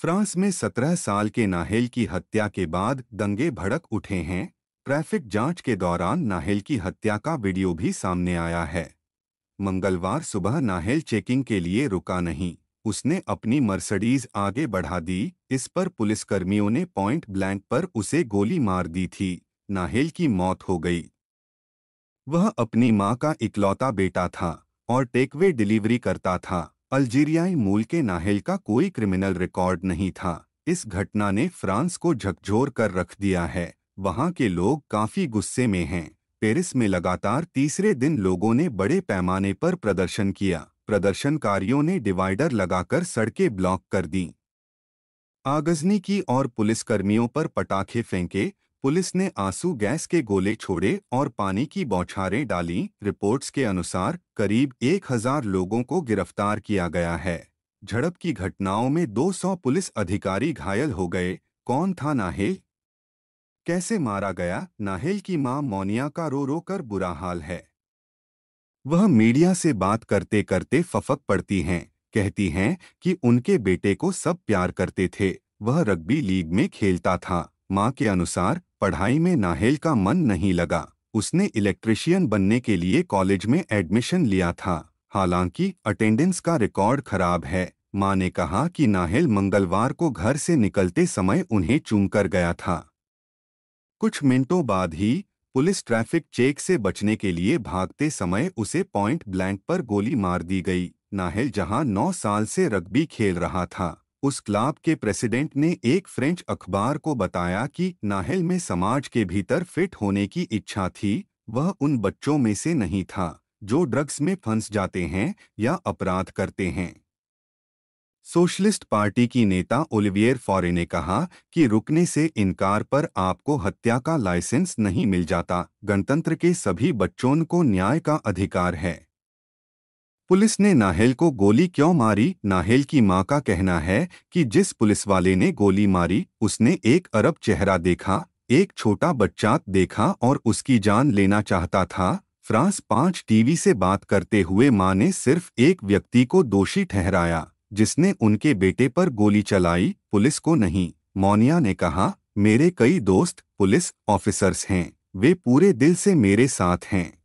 France में 17 साल के नाहेल की हत्या के बाद दंगे भड़क उठे हैं ट्रैफिक जांच के दौरान नाहेल की हत्या का वीडियो भी सामने आया है मंगलवार सुबह नाहेल चेकिंग के लिए रुका नहीं उसने अपनी मर्सडीज आगे बढ़ा दी इस पर पुलिसकर्मियों ने पॉइंट ब्लैंक पर उसे गोली मार दी थी नाहेल की मौत हो गई वह अपनी माँ का इकलौता बेटा था और टेकवे डिलीवरी करता था अल्जीरियाई मूल के नाहल का कोई क्रिमिनल रिकॉर्ड नहीं था इस घटना ने फ्रांस को झकझोर कर रख दिया है वहां के लोग काफी गुस्से में हैं पेरिस में लगातार तीसरे दिन लोगों ने बड़े पैमाने पर प्रदर्शन किया प्रदर्शनकारियों ने डिवाइडर लगाकर सड़कें ब्लॉक कर दी आगजनी की और पुलिसकर्मियों पर पटाखे फेंके पुलिस ने आंसू गैस के गोले छोड़े और पानी की बौछारें डाली रिपोर्ट्स के अनुसार करीब एक हजार लोगों को गिरफ्तार किया गया है झड़प की घटनाओं में 200 पुलिस अधिकारी घायल हो गए कौन था नाहेल कैसे मारा गया नाहेल की मां मोनिया का रो रो कर बुरा हाल है वह मीडिया से बात करते करते फफक पड़ती हैं कहती हैं कि उनके बेटे को सब प्यार करते थे वह रग्बी लीग में खेलता था माँ के अनुसार पढ़ाई में नाहेल का मन नहीं लगा उसने इलेक्ट्रिशियन बनने के लिए कॉलेज में एडमिशन लिया था हालांकि अटेंडेंस का रिकॉर्ड खराब है माँ ने कहा कि नाहेल मंगलवार को घर से निकलते समय उन्हें चूमकर गया था कुछ मिनटों बाद ही पुलिस ट्रैफिक चेक से बचने के लिए भागते समय उसे पॉइंट ब्लैंक पर गोली मार दी गई नाहेल जहां नौ साल से रग्बी खेल रहा था उस क्लब के प्रेसिडेंट ने एक फ्रेंच अखबार को बताया कि नाहल में समाज के भीतर फिट होने की इच्छा थी वह उन बच्चों में से नहीं था जो ड्रग्स में फंस जाते हैं या अपराध करते हैं सोशलिस्ट पार्टी की नेता ओलिवियर फॉरे ने कहा कि रुकने से इनकार पर आपको हत्या का लाइसेंस नहीं मिल जाता गणतंत्र के सभी बच्चों को न्याय का अधिकार है पुलिस ने नाहेल को गोली क्यों मारी नाहेल की मां का कहना है कि जिस पुलिस वाले ने गोली मारी उसने एक अरब चेहरा देखा एक छोटा बच्चा देखा और उसकी जान लेना चाहता था फ्रांस पाँच टीवी से बात करते हुए मां ने सिर्फ एक व्यक्ति को दोषी ठहराया जिसने उनके बेटे पर गोली चलाई पुलिस को नहीं मोनिया ने कहा मेरे कई दोस्त पुलिस ऑफिसर्स हैं वे पूरे दिल से मेरे साथ हैं